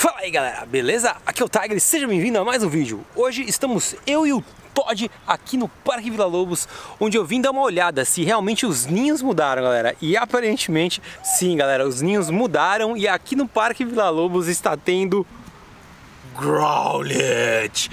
Fala aí galera, beleza? Aqui é o Tiger, seja bem-vindo a mais um vídeo. Hoje estamos eu e o Todd aqui no Parque Vila Lobos, onde eu vim dar uma olhada se realmente os ninhos mudaram, galera. E aparentemente, sim, galera, os ninhos mudaram e aqui no Parque Vila Lobos está tendo Growlit!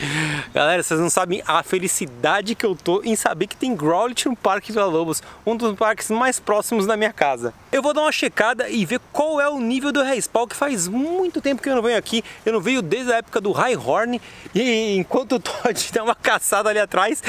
Galera, vocês não sabem a felicidade que eu tô em saber que tem Growlit no Parque dos Lobos, um dos parques mais próximos da minha casa. Eu vou dar uma checada e ver qual é o nível do respawn, que faz muito tempo que eu não venho aqui, eu não venho desde a época do High Horn, e enquanto o Todd dá uma caçada ali atrás,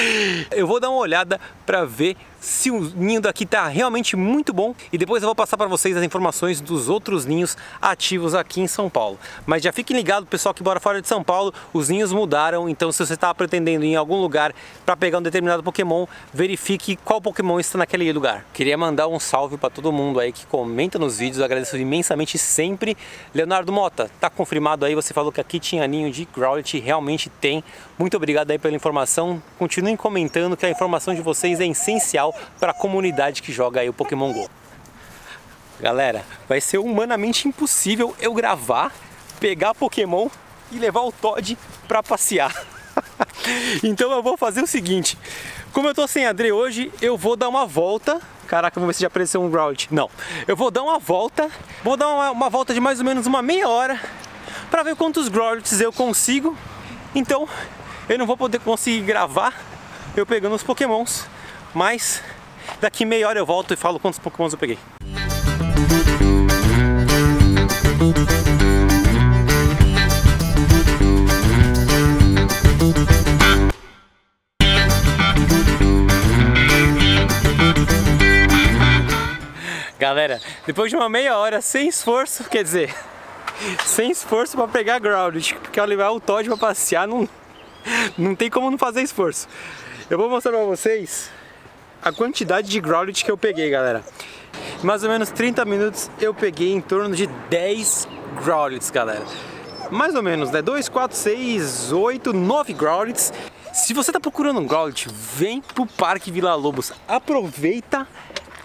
eu vou dar uma olhada para ver se o ninho daqui está realmente muito bom e depois eu vou passar para vocês as informações dos outros ninhos ativos aqui em São Paulo. Mas já fiquem ligados, pessoal que mora fora de São Paulo, os ninhos mudaram, então se você está pretendendo ir em algum lugar para pegar um determinado Pokémon, verifique qual Pokémon está naquele lugar. Queria mandar um salve para todo mundo aí que comenta nos vídeos, agradeço imensamente sempre. Leonardo Mota, tá confirmado aí, você falou que aqui tinha ninho de Growlithe, realmente tem. Muito obrigado aí pela informação, continuem comentando que a informação de vocês é essencial legal para a comunidade que joga aí o Pokémon GO. Galera, vai ser humanamente impossível eu gravar, pegar Pokémon e levar o Todd para passear. então eu vou fazer o seguinte, como eu tô sem Adri hoje, eu vou dar uma volta Caraca, vamos ver se já apareceu um Growlithe. Não. Eu vou dar uma volta. Vou dar uma, uma volta de mais ou menos uma meia hora. para ver quantos Groudits eu consigo. Então, eu não vou poder conseguir gravar eu pegando os pokémons. Mas daqui meia hora eu volto e falo quantos pokémons eu peguei. Galera, depois de uma meia hora sem esforço, quer dizer, sem esforço para pegar ground, porque ao levar o Todd para passear não, não tem como não fazer esforço. Eu vou mostrar para vocês a quantidade de growlithe que eu peguei, galera. mais ou menos 30 minutos eu peguei em torno de 10 growlithes, galera. Mais ou menos, né? 2, 4, 6, 8, 9 growlithes. Se você tá procurando um growlithe, vem pro Parque Vila Lobos. Aproveita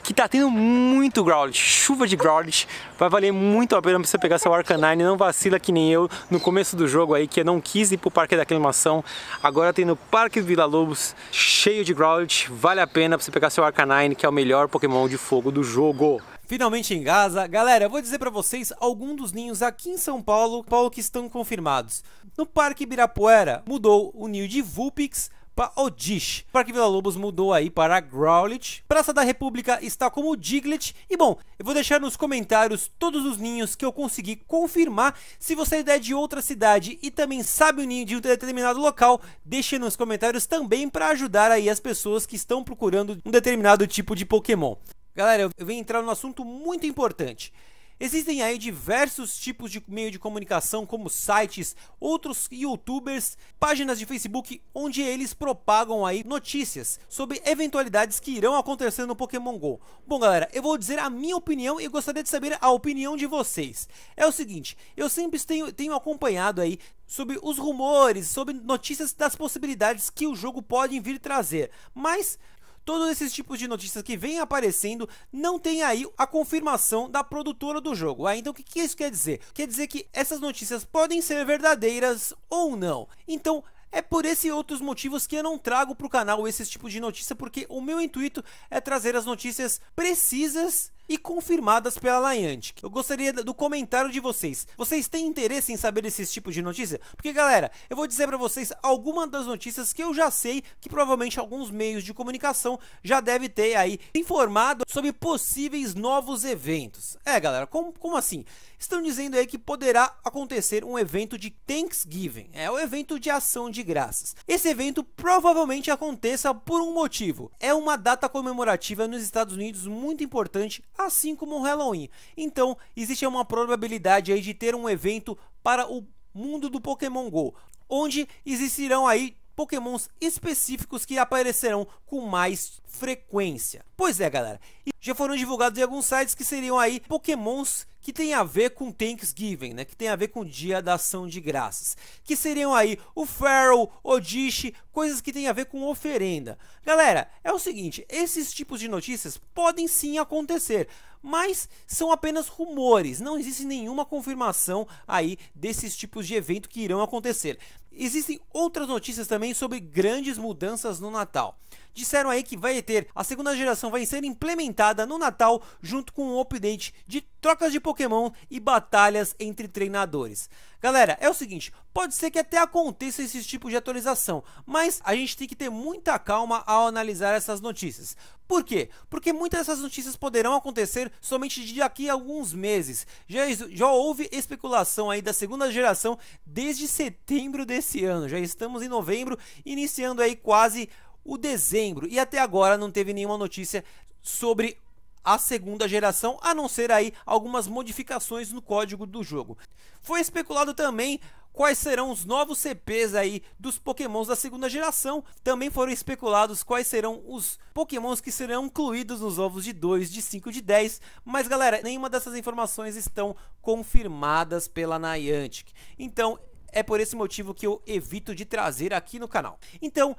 que tá tendo muito Growlithe, chuva de Growlithe. Vai valer muito a pena você pegar seu Arcanine. Não vacila que nem eu no começo do jogo aí, que eu não quis ir pro Parque da Aclimação. Agora tem no Parque do Vila Lobos, cheio de Growlithe. Vale a pena você pegar seu Arcanine, que é o melhor Pokémon de fogo do jogo finalmente em Gaza. Galera, eu vou dizer para vocês alguns dos ninhos aqui em São Paulo, Paulo que estão confirmados. No Parque Ibirapuera, mudou o ninho de Vulpix para Odish. Para que Vila-Lobos mudou aí para Growlithe. Praça da República está como Diglett. E bom, eu vou deixar nos comentários todos os ninhos que eu consegui confirmar. Se você é de outra cidade e também sabe o ninho de um determinado local, deixe nos comentários também para ajudar aí as pessoas que estão procurando um determinado tipo de Pokémon. Galera, eu venho entrar num assunto muito importante. Existem aí diversos tipos de meio de comunicação, como sites, outros youtubers, páginas de Facebook, onde eles propagam aí notícias sobre eventualidades que irão acontecer no Pokémon GO. Bom galera, eu vou dizer a minha opinião e gostaria de saber a opinião de vocês. É o seguinte, eu sempre tenho, tenho acompanhado aí sobre os rumores, sobre notícias das possibilidades que o jogo pode vir trazer, mas todos esses tipos de notícias que vêm aparecendo, não tem aí a confirmação da produtora do jogo. Ah, então o que, que isso quer dizer? Quer dizer que essas notícias podem ser verdadeiras ou não. Então, é por esse e outros motivos que eu não trago para o canal esse tipo de notícia, porque o meu intuito é trazer as notícias precisas e confirmadas pela Niantic. Eu gostaria do comentário de vocês. Vocês têm interesse em saber esses tipos de notícia? Porque, galera, eu vou dizer para vocês algumas das notícias que eu já sei que provavelmente alguns meios de comunicação já deve ter aí informado sobre possíveis novos eventos. É, galera, como, como assim? Estão dizendo aí que poderá acontecer um evento de Thanksgiving. É o evento de ação de graças. Esse evento provavelmente aconteça por um motivo. É uma data comemorativa nos Estados Unidos muito importante, assim como o Halloween. Então, existe uma probabilidade aí de ter um evento para o mundo do Pokémon GO, onde existirão aí pokémons específicos que aparecerão com mais frequência. Pois é, galera já foram divulgados em alguns sites que seriam aí pokémons que tem a ver com Thanksgiving, né? Que tem a ver com o Dia da Ação de Graças. Que seriam aí o Feral, Odishi, coisas que tem a ver com oferenda. Galera, é o seguinte, esses tipos de notícias podem sim acontecer, mas são apenas rumores, não existe nenhuma confirmação aí desses tipos de evento que irão acontecer. Existem outras notícias também sobre grandes mudanças no Natal disseram aí que vai ter a segunda geração vai ser implementada no Natal junto com um update de trocas de Pokémon e batalhas entre treinadores. Galera, é o seguinte, pode ser que até aconteça esse tipo de atualização, mas a gente tem que ter muita calma ao analisar essas notícias. Por quê? Porque muitas dessas notícias poderão acontecer somente de daqui a alguns meses. Já, já houve especulação aí da segunda geração desde setembro desse ano. Já estamos em novembro, iniciando aí quase o dezembro. E até agora não teve nenhuma notícia sobre a segunda geração, a não ser aí algumas modificações no código do jogo. Foi especulado também quais serão os novos CPs aí dos pokémons da segunda geração. Também foram especulados quais serão os pokémons que serão incluídos nos ovos de 2, de 5, de 10. Mas galera, nenhuma dessas informações estão confirmadas pela Niantic. Então... É por esse motivo que eu evito de trazer aqui no canal. Então,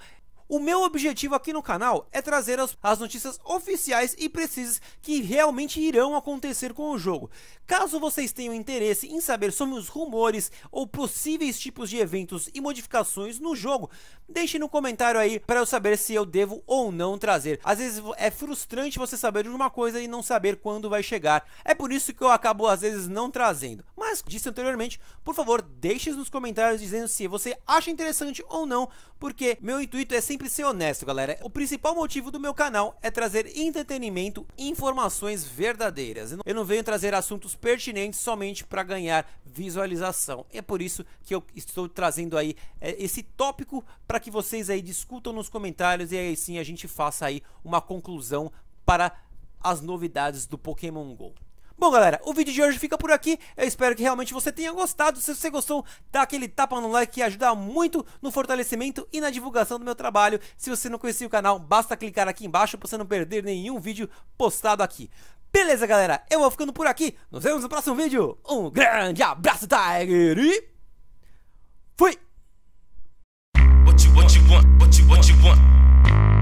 o meu objetivo aqui no canal é trazer as, as, notícias oficiais e precisas que realmente irão acontecer com o jogo. Caso vocês tenham interesse em saber sobre os rumores ou possíveis tipos de eventos e modificações no jogo, deixe no comentário aí para eu saber se eu devo ou não trazer. Às vezes é frustrante você saber de uma coisa e não saber quando vai chegar. É por isso que eu acabo às vezes não trazendo. Mas mas, disse anteriormente, por favor, deixe nos comentários dizendo se você acha interessante ou não, porque meu intuito é sempre ser honesto, galera. O principal motivo do meu canal é trazer entretenimento e informações verdadeiras. Eu não venho trazer assuntos pertinentes somente para ganhar visualização. É por isso que eu estou trazendo aí é, esse tópico para que vocês aí discutam nos comentários e aí sim a gente faça aí uma conclusão para as novidades do Pokémon GO. Bom, galera, o vídeo de hoje fica por aqui. Eu espero que realmente você tenha gostado. Se você gostou, dá aquele tapa no like que ajuda muito no fortalecimento e na divulgação do meu trabalho. Se você não conhecia o canal, basta clicar aqui embaixo para você não perder nenhum vídeo postado aqui. Beleza, galera? Eu vou ficando por aqui. Nos vemos no próximo vídeo. Um grande abraço, Tiger! E... Fui! What you, what you want, what you, what you want.